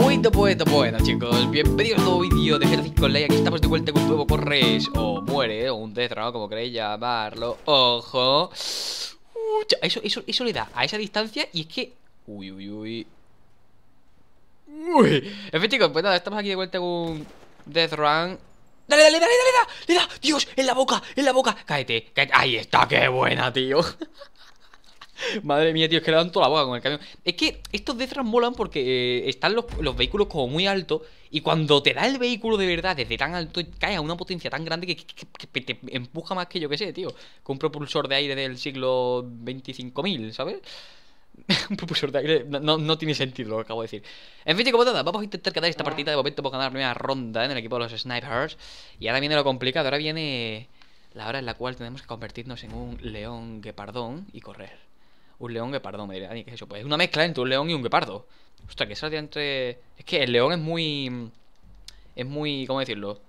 Muy poeta, chicos. Bienvenidos a un nuevo vídeo de ejercicios 5 Ley. Aquí estamos de vuelta con un nuevo Corres. O muere, o un death run como queréis llamarlo. Ojo. eso, eso, eso le da a esa distancia y es que. Uy, uy, uy. Uy. En fin, chicos, pues nada, estamos aquí de vuelta con un death run. Dale, dale, dale, dale, dale, dale, Dios, en la boca, en la boca. Cáete, cáete. Ahí está, qué buena, tío. Madre mía, tío, es que le dan toda la boca con el camión. Es que estos Detras molan porque eh, están los, vehículos como muy altos. Y cuando te da el vehículo de verdad desde tan alto, Cae a una potencia tan grande que, te empuja más que yo que sé, tío. Con un propulsor de aire del siglo 25.000, ¿sabes? un propulsor de aire. No, tiene sentido lo que acabo de decir. En fin, chicos, pues nada, vamos a intentar quedar esta ah. partida. De momento para ganar la primera ronda ¿eh? en el equipo de los Snipers. Y ahora viene lo complicado. Ahora viene la hora en la cual tenemos que convertirnos en un león guepardón y correr un león guepardo, me diría ¿qué es eso? Pues es una mezcla entre un león y un guepardo. Ostras, que salía entre... Es que el león es muy... Es muy... ¿Cómo decirlo?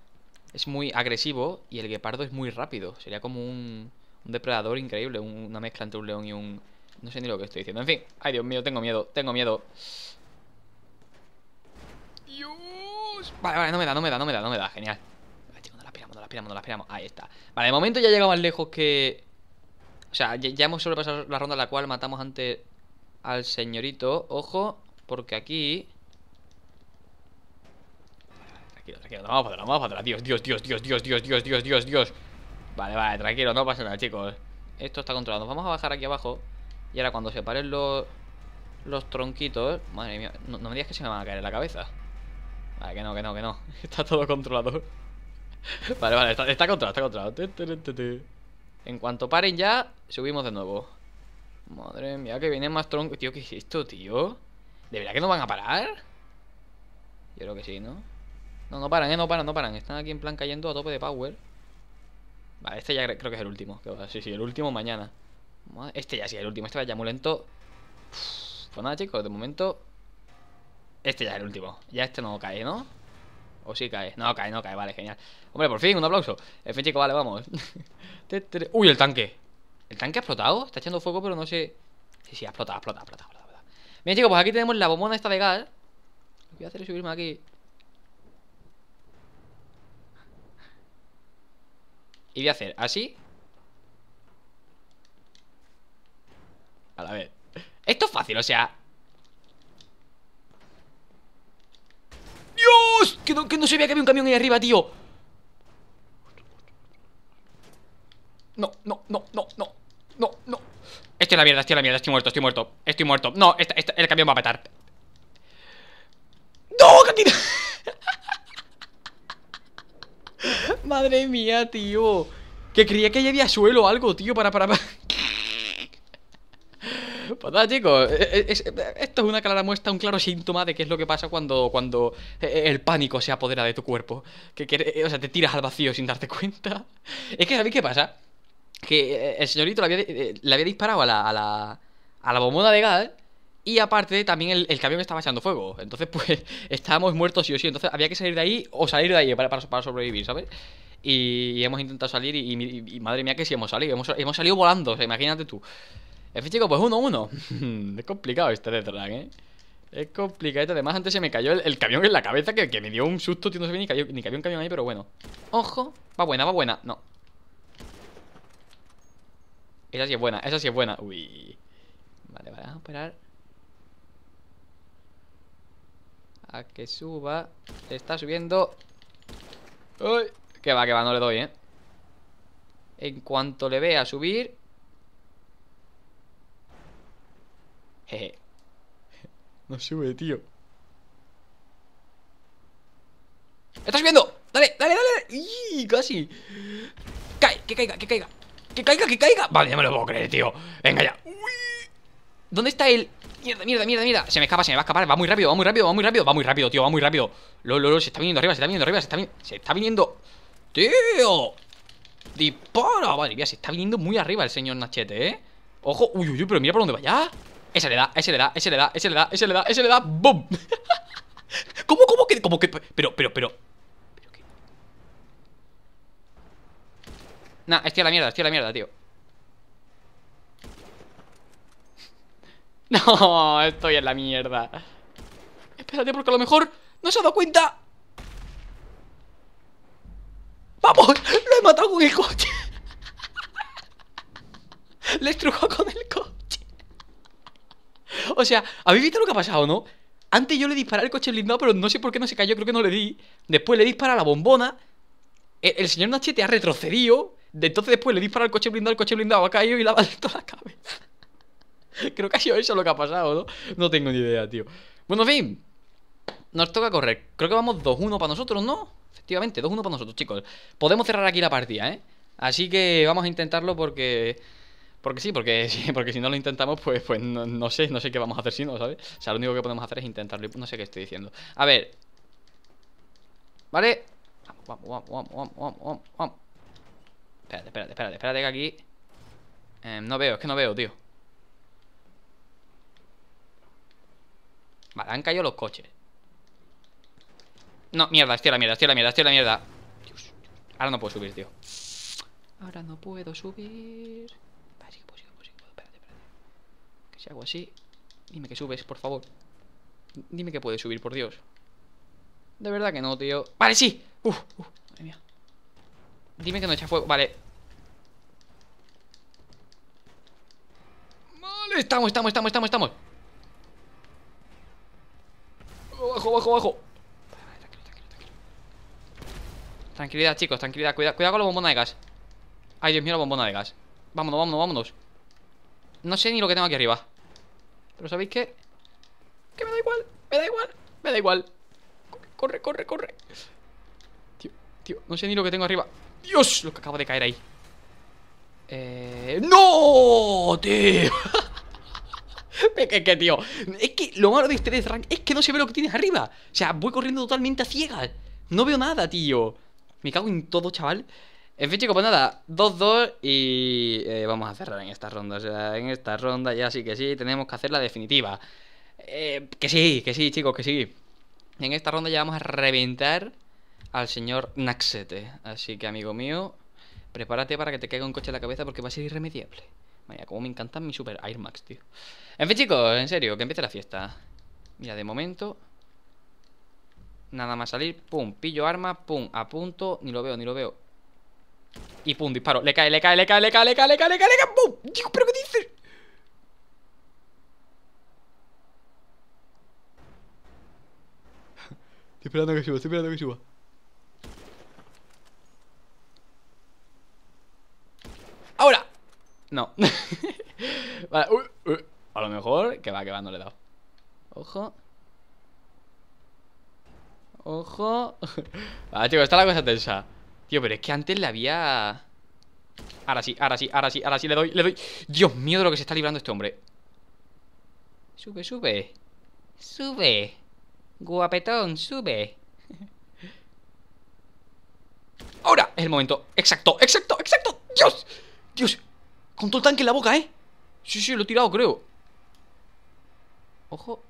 Es muy agresivo y el guepardo es muy rápido. Sería como un, un depredador increíble, una mezcla entre un león y un... No sé ni lo que estoy diciendo. En fin, ay Dios mío, tengo miedo, tengo miedo. Dios. Vale, vale, no me da, no me da, no me da, no me da. Genial. no la esperamos, no la esperamos, no la aspiramos. Ahí está. Vale, de momento ya he llegado más lejos que... O sea, ya, ya hemos sobrepasado la ronda en la cual matamos antes al señorito. Ojo, porque aquí... Tranquilo, tranquilo, vamos para atrás, vamos para atrás. Dios, Dios, Dios, Dios, Dios, Dios, Dios, Dios, Dios, Dios. Vale, vale, tranquilo, no pasa nada, chicos. Esto está controlado. vamos a bajar aquí abajo. Y ahora cuando se paren los, los tronquitos... Madre mía, no, me digas que se me van a caer en la cabeza. Vale, que no, que no, que no. Está todo controlado. vale, vale, está, está controlado, está controlado. En cuanto paren ya, subimos de nuevo. Madre mía, que viene más troncos. Tío, ¿qué es esto, tío? ¿De verdad que no van a parar? Yo creo que sí, ¿no? No, no paran, eh, no paran, no paran. Están aquí en plan cayendo a tope de power. Vale, este ya creo que es el último. Sí, sí, el último mañana. Este ya sí, el último. Este va ya muy lento. pues nada, chicos, de momento... Este ya es el último. Ya este no cae, ¿no? O sí cae. No, cae, no cae. Vale, genial. Hombre, por fin, un aplauso. En fin, chico, vale, vamos. Uy, el tanque. ¿El tanque ha explotado? Está echando fuego, pero no sé. Sí, sí, ha explotado, ha explotado, ha explotado, mira Bien, chicos, pues aquí tenemos la bombona esta de gas. Lo que voy a hacer es subirme aquí. Y voy a hacer así. A la vez. Esto es fácil, o sea, Que no, que se vea que había un camión ahí arriba, tío No, no, no, no, no No, no Estoy en la mierda, estoy en la mierda, estoy muerto, estoy muerto Estoy muerto, no, el camión va a petar ¡No, cantina! Madre mía, tío Que creía que ya había suelo o algo, tío para, para Va, chicos. E, e, esto es una clara muestra, un claro síntoma de qué es lo que pasa cuando, cuando eh, eh, el pánico se apodera de tu cuerpo. Que, eh, o sea, te tiras al vacío sin darte cuenta. Es que, ¿sabéis qué pasa? Que el señorito le había, disparado a la, a la, a la bombona de gas. Y aparte, también el, camión estaba echando fuego. Entonces, pues, estábamos muertos sí o sí. Entonces, había que salir de ahí o salir de ahí para, para, sobrevivir, ¿sabes? Y, hemos intentado salir y, madre mía que sí hemos salido. Hemos, hemos, salido volando, o sea, imagínate tú. En fin, chicos, pues 1-1. Uno, uno. es complicado este de drag, ¿eh? Es complicado. Además, antes se me cayó el, camión en la cabeza que, me dio un susto, tío. No sé ni cayó, ni cayó un camión ahí, pero bueno. Ojo. Va buena, va buena. No. Esa sí es buena, esa sí es buena. Uy. Vale, vale, vamos a esperar. A que suba. Está subiendo. Uy. Que va, que va, no le doy, ¿eh? En cuanto le vea subir, Eh. No sube, tío. Estás subiendo! ¡Dale, dale, dale! ¡Y casi! ¡Cae! ¡Que caiga, que caiga! ¡Que caiga, que caiga! Vale, ya me lo puedo creer, tío. Venga ya. ¿Dónde está él? Mierda, mierda, mierda, mierda. Se me escapa, se me va a escapar. Va muy rápido, va muy rápido, va muy rápido. Va muy rápido, tío, va muy rápido. Lo, lo, lo, se está viniendo arriba, se está viniendo arriba, se está viniendo. Se está viniendo. ¡Tío! ¡Dispara! ¡Madre mía, se está viniendo muy arriba el señor Nachete, ¿eh? Ojo, uy, uy, uy, pero mira por dónde va ese le da, ese le da, ese le da, ese le da, ese le da, ese le da, ¡boom! ¿Cómo, cómo que, cómo que, pero, pero, pero... Nah, estoy a la mierda, estoy a la mierda, tío No, estoy en la mierda Espérate, porque a lo mejor no se ha dado cuenta ¡Vamos! ¡Lo he matado con el coche! Le estrujó con el coche o sea, ¿habéis visto lo que ha pasado, no? Antes yo le disparé al coche blindado, pero no sé por qué no se cayó, creo que no le di. Después le dispara la bombona. E, el, señor Nachete ha retrocedido. De entonces después le dispara al coche blindado, el coche blindado ha caído y le ha toda la cabeza. creo que ha sido eso lo que ha pasado, ¿no? No tengo ni idea, tío. Bueno, en fin. Nos toca correr. Creo que vamos 2-1 para nosotros, ¿no? Efectivamente, 2-1 para nosotros, chicos. Podemos cerrar aquí la partida, ¿eh? Así que vamos a intentarlo porque... Porque sí, porque, porque si no lo intentamos, pues, pues no, sé, no sé qué vamos a hacer si no, ¿sabes? O sea, lo único que podemos hacer es intentarlo. No sé qué estoy diciendo. A ver. ¿Vale? Vamos, vamos, vamos, vamos, vamos, vamos, Espérate, espérate, espérate, espérate que aquí. Em, no veo, es que no veo, tío. Vale, han caído los coches. No, mierda, estoy la mierda, estoy la mierda, estoy la mierda. Ahora no puedo subir, tío. Ahora no puedo subir. Si hago así, dime que subes, por favor. Dime que puedes subir, por Dios. De verdad que no, tío. ¡Vale, sí! ¡Uf! uf madre mía. Dime que no echa fuego. Vale. Vale, estamos, estamos, estamos, estamos, estamos. Bajo, bajo, bajo. Tranquilidad, chicos, tranquilidad. Cuidado, cuidado con la bombona de gas. Ay, Dios mío, la bombona de gas. Vámonos, vámonos, vámonos. No sé ni lo que tengo aquí arriba. Pero ¿sabéis qué? Que me da igual, me da igual, me da igual Corre, corre, corre Tío, tío, no sé ni lo que tengo arriba Dios, lo que acabo de caer ahí eh... ¡No! Tío Es que, tío Es que lo malo de este rank es que no se ve lo que tienes arriba O sea, voy corriendo totalmente a ciegas No veo nada, tío Me cago en todo, chaval en fin, chicos, pues nada, 2-2 y eh, vamos a cerrar en esta ronda. O sea, en esta ronda ya sí que sí, tenemos que hacer la definitiva. Eh, que sí, que sí, chicos, que sí. En esta ronda ya vamos a reventar al señor Naxete. Así que, amigo mío, prepárate para que te caiga un coche en la cabeza porque va a ser irremediable. Vaya, como me encantan mi Super Air Max, tío. En fin, chicos, en serio, que empiece la fiesta. Mira, de momento... Nada más salir, pum, pillo arma, pum, apunto, ni lo veo, ni lo veo. Y pum, disparo. Le cae, le cae, le cae, le cae, le cae, le cae, le cae, le cae. ¡Pum! ¿pero qué dices? Estoy esperando que suba, estoy esperando que suba. ¡Ahora! No. vale, a lo mejor. Que va, que va, no le he dado. Ojo. Ojo. vale, chicos, está la cosa tensa. Tío, pero es que antes la había... Ahora sí, ahora sí, ahora sí, ahora sí, le doy, le doy Dios mío de lo que se está librando este hombre Sube, sube Sube Guapetón, sube Ahora es el momento Exacto, exacto, exacto Dios, Dios Con todo el tanque en la boca, eh Sí, sí, lo he tirado, creo Ojo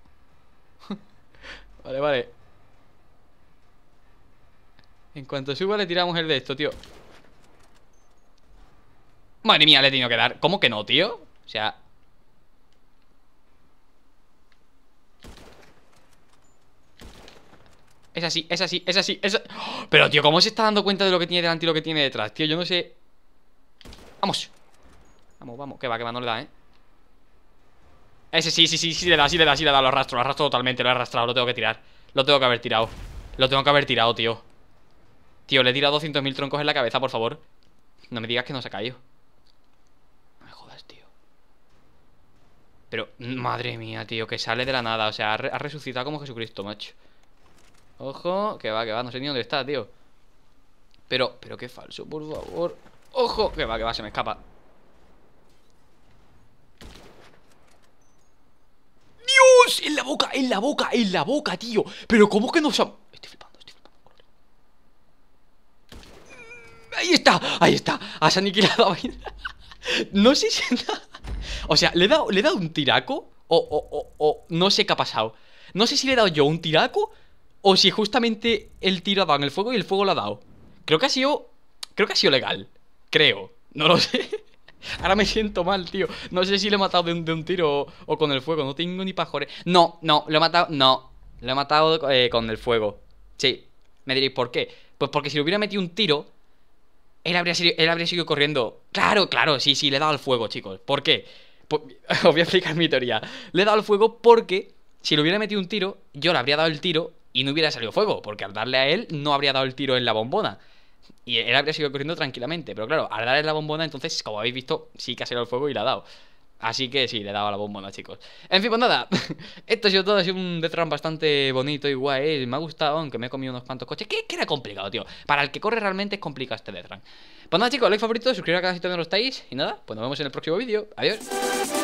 Vale, vale en cuanto suba le tiramos el de esto, tío Madre mía, le he tenido que dar ¿Cómo que no, tío? O sea Es así, es así, es así, es... Pero, tío, ¿cómo se está dando cuenta de lo que tiene delante y lo que tiene detrás? Tío, yo no sé... ¡Vamos! Vamos, vamos, que va, que va, no le da, ¿eh? Ese sí, sí, sí, sí le da, sí le da, sí le da Lo arrastro, lo arrastro totalmente, lo he arrastrado Lo tengo que tirar, lo tengo que haber tirado Lo tengo que haber tirado, tío Tío, le he tirado 200.000 troncos en la cabeza, por favor. No me digas que no se ha caído. No me jodas, tío. Pero, madre mía, tío, que sale de la nada. O sea, ha, resucitado como Jesucristo, macho. Ojo, que va, que va. No sé ni dónde está, tío. Pero, pero qué falso, por favor. Ojo, que va, que va, se me escapa. ¡Dios! En la boca, en la boca, en la boca, tío. Pero, ¿cómo que no se ha... ahí está, ahí está, has aniquilado a No sé si... o sea, le he dado, le un tiraco o, o, o, no sé qué ha pasado. No sé si le he dado yo un tiraco o si justamente el tiro ha dado en el fuego y el fuego lo ha dado. Creo que ha sido... Creo que ha sido legal. Creo. No lo sé. Ahora me siento mal, tío. No sé si le he matado de un, tiro o, con el fuego. No tengo ni pajores. No, no, lo he matado... No. Lo he matado eh, con el fuego. Sí. Me diréis, ¿por qué? Pues porque si le hubiera metido un tiro, él habría, él seguido corriendo. Claro, claro, sí, sí, le he dado al fuego, chicos. ¿Por qué? os voy a explicar mi teoría. Le he dado al fuego porque si le hubiera metido un tiro, yo le habría dado el tiro y no hubiera salido fuego, porque al darle a él no habría dado el tiro en la bombona. Y él habría seguido corriendo tranquilamente. Pero claro, al darle la bombona, entonces, como habéis visto, sí que ha salido el fuego y la ha dado. Así que sí, le daba la bombona, chicos. En fin, pues nada. Esto ha sido todo. Ha sido un Death bastante bonito y guay. Eh, me ha gustado, aunque me he comido unos cuantos coches. Que, era complicado, tío. Para el que corre realmente es complicado este Death Pues nada, chicos, like favorito, suscribiros al canal si todavía no lo estáis. Y nada, pues nos vemos en el próximo vídeo. Adiós.